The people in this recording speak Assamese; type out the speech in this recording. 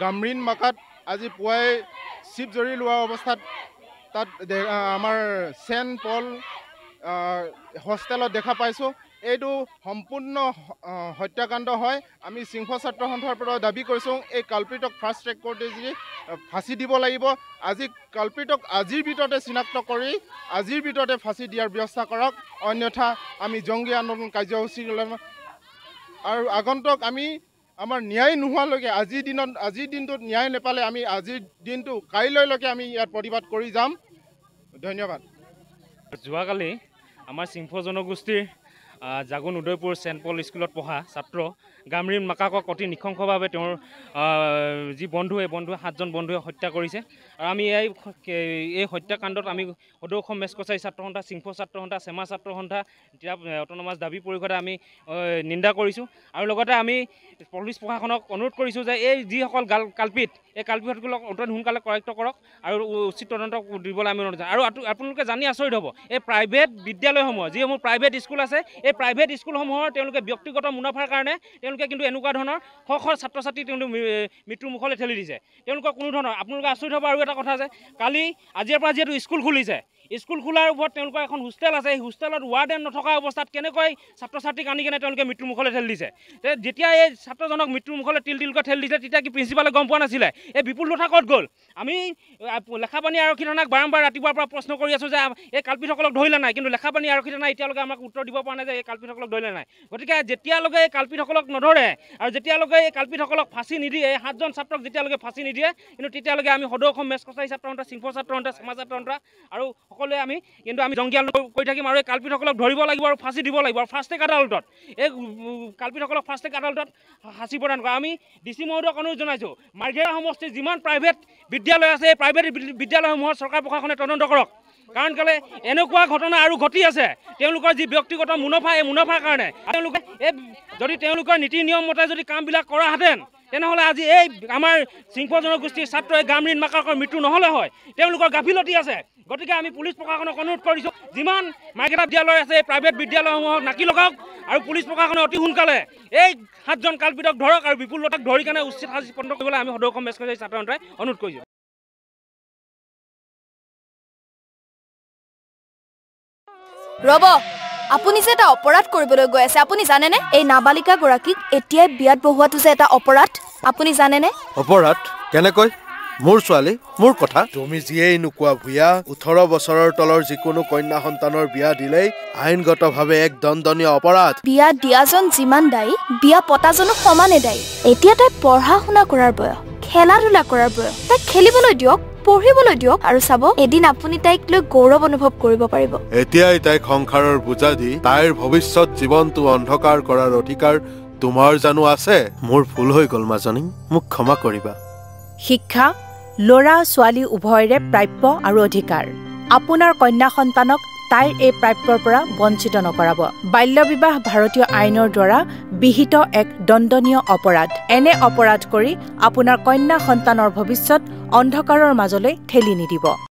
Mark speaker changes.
Speaker 1: গামৰিণ মাকাত আজি পুৱাই চিপ জৰি লোৱা অৱস্থাত তাত আমাৰ চেন পল হোষ্টেলত দেখা পাইছোঁ এইটো সম্পূৰ্ণ হত্যাকাণ্ড হয় আমি সিংহ ছাত্ৰ সন্থাৰ পৰা দাবী কৰিছোঁ এই কাল্পিতক ফাৰ্ষ্ট ট্ৰেক কৰোঁতে যদি ফাঁচি দিব লাগিব আজি কাল্পিতক আজিৰ ভিতৰতে চিনাক্ত কৰি আজিৰ ভিতৰতে ফাঁচি দিয়াৰ ব্যৱস্থা কৰক অন্যথা আমি জংগী আন্দোলন কাৰ্যসূচী আৰু আগন্তুক আমি আমাৰ ন্যায় নোহোৱালৈকে আজিৰ দিনত আজিৰ দিনটোত ন্যায় নেপালে আমি আজিৰ দিনটো কাইলৈলৈকে আমি ইয়াত প্ৰতিবাদ কৰি যাম ধন্যবাদ
Speaker 2: যোৱাকালি আমাৰ চিংফ জনগোষ্ঠীৰ জাগুন উদয়পুর সেন্ট পল স্কুলত পড়া ছাত্র গামরিম মাকাকক অতি নিঃশংসভাবে যি বন্ধু এই সাতজন বন্ধুয়ে হত্যা করেছে আর আমি এই এই হত্যাকাণ্ডত আমি সদৌ অসম মেচ কছারী ছাত্রসন্থা সিংহ ছাত্রসন্থা শেমা সন্থা তিরাপ অটোনমাস দাবী পরিষদে আমি নিন্দা করছো আর আমি পুলিশ প্রশাসনক অনুরোধ করছো যে এই যখন গাল কাল্পিত এই কাল্পিতগুলো অত সালে করেক্ট করক আর উচিত তদন্ত দিবলে আমি অনুরোধ আর আপনাদের জানি আচরিত হব এই প্রাইভেট বিদ্যালয় সময় যুক্ত প্রাইভেট স্কুল আছে এই প্ৰাইভেট স্কুলসমূহৰ তেওঁলোকে ব্যক্তিগত মুনাফাৰ কাৰণে তেওঁলোকে কিন্তু এনেকুৱা ধৰণৰ শ শ ছাত্ৰ ছাত্ৰী তেওঁলোকে মৃত্যুমুখলৈ ঠেলি দিছে তেওঁলোকৰ কোনো ধৰণৰ আপোনালোকে আচৰিত হ'ব আৰু এটা কথা যে কালি আজিৰ পৰা যিহেতু স্কুল খুলিছে স্কুল খোলাৰ ওপৰত তেওঁলোকৰ এখন হোষ্টেল আছে এই হোষ্টেলত ৱাৰ্ড নথকা অৱস্থাত কেনেকৈ ছাত্ৰ ছাত্ৰীক আনি কেনে তেওঁলোকে মৃত্যুমুখলৈ ঠেলি দিছে যেতিয়া এই ছাত্ৰজনক মৃত্যুমুখলৈ তিল তিলকৈ ঠেলি দিছে তেতিয়া কি প্ৰিঞ্চিপালে গম পোৱা নাছিলে এই বিপুল নথা ক'ত গ'ল আমি লেখাপানী আৰক্ষী থানাক বাৰম্বাৰ ৰাতিপুৱাৰ পৰা প্ৰশ্ন কৰি আছোঁ যে এই কাল্পিতসকলক ধৰিলে নাই কিন্তু লেখাপানী আৰক্ষী থানাই এতিয়ালৈকে আমাক উত্তৰ দিব পৰা নাই যে এই কাল্পিতসকলক ধৰিলে নাই গতিকে যেতিয়ালৈকে এই কাল্পিতসকলক নধৰে আৰু যেতিয়ালৈকে এই কাল্পিতসকলক ফাঁচি নিদিয়ে এই সাতজন ছাত্ৰক যেতিয়ালৈকে ফাঁচি নিদিয়ে কিন্তু তেতিয়ালৈকে আমি সদৌ অসম মেচ কছাৰী ছাত্ৰ সন্থা চিংফ ছাত্ৰ সন্থা চামা ছাত্ৰ সন্থা আৰু সকলোৱে আমি কিন্তু আমি জংঘিয়াল কৰি থাকিম আৰু এই কাল্পিতসকলক ধৰিব লাগিব আৰু ফাঁচি দিব লাগিব আৰু ফাৰ্ষ্ট টেক আদালতত এই কাল্পিতসকলক ফাৰ্ষ্ট টেক আদালতত সাঁচি প্ৰদান কৰা আমি ডি চি মহোদয়ক অনুৰোধ জনাইছোঁ মাৰ্ঘেৰা সমষ্টিৰ যিমান প্ৰাইভেট বিদ্যালয় আছে এই প্ৰাইভেট বিদ্যালয়সমূহত চৰকাৰ প্ৰশাসনে তদন্ত কৰক কাৰণ কেলে এনেকুৱা ঘটনা আৰু ঘটি আছে তেওঁলোকৰ যি ব্যক্তিগত মুনাফা এই মুনাফাৰ কাৰণে তেওঁলোকে এই যদি তেওঁলোকৰ নীতি নিয়ম মতে যদি কামবিলাক কৰাহেঁতেন তেনেহ'লে আজি এই আমাৰ চিংফ জনগোষ্ঠীৰ ছাত্ৰ এই গামৰিণ মাকাকৰ মৃত্যু নহ'লে হয় তেওঁলোকৰ গাফিলতি আছে গতিকে আমি পুলিচ প্ৰশাসনক অনুৰোধ কৰিছোঁ যিমান মাইকেটা বিদ্যালয় আছে প্ৰাইভেট বিদ্যালয়সমূহক নাকি লগাওক আৰু পুলিচ প্ৰশাসনে অতি সোনকালে এই সাতজন কাল্পিতক ধৰক আৰু বিপুল লতাক ধৰি কাৰণে উচিত সাজি পণ্ড কৰিবলৈ আমি সদৌ কংগ্ৰেছ কৰি ছাত্ৰ অনুৰোধ কৰিছোঁ
Speaker 3: ৰ'ব আপুনি যে এটা অপৰাধ কৰিবলৈ গৈ আছে আপুনি জানেনে এই নাবালিকা গৰাকীক এতিয়াই বিয়াত বহোৱাটো যে এটা অপৰাধ আপুনি জানেনে
Speaker 4: অপৰাধ কেনেকৈ মোৰ ছোৱালী মোৰ কথা তুমি যিয়েই নোকোৱা ভূঞা ওঠৰ বছৰৰ তলৰ যিকোনো কন্যা সন্তানৰ বিয়া দিলেই আইনগত ভাৱে এক দণ্ডনীয় অপৰাধ
Speaker 3: বিয়া দিয়াজন যিমান দায়ী বিয়া পতাজনো সমানে দায়ী এতিয়া তাই পঢ়া শুনা কৰাৰ বয়স খেলা ধূলা কৰাৰ বয়স তাইক খেলিবলৈ দিয়ক পঢ়িবলৈ দিয়ক আৰু চাব এদিন আপুনি তাইক লৈ গৌৰৱ অনুভৱ কৰিব পাৰিব
Speaker 4: এতিয়াই তাইক সংসাৰৰ বুজা দি তাইৰ ভৱিষ্যত জীৱনটো অন্ধকাৰ কৰাৰ অধিকাৰ তোমাৰ জানো আছে মোৰ ভুল হৈ গল মাজনী মোক ক্ষমা কৰিবা
Speaker 3: শিক্ষা ল'ৰা ছোৱালী উভয়ৰে প্ৰাপ্য আৰু অধিকাৰ আপোনাৰ কন্যা সন্তানক তাইৰ এই প্ৰাপ্যৰ পৰা বঞ্চিত নকৰাব বাল্যবিবাহ ভাৰতীয় আইনৰ দ্বাৰা বিহিত এক দণ্ডনীয় অপৰাধ এনে অপৰাধ কৰি আপোনাৰ কন্যা সন্তানৰ ভৱিষ্যত অন্ধকাৰৰ মাজলৈ ঠেলি নিদিব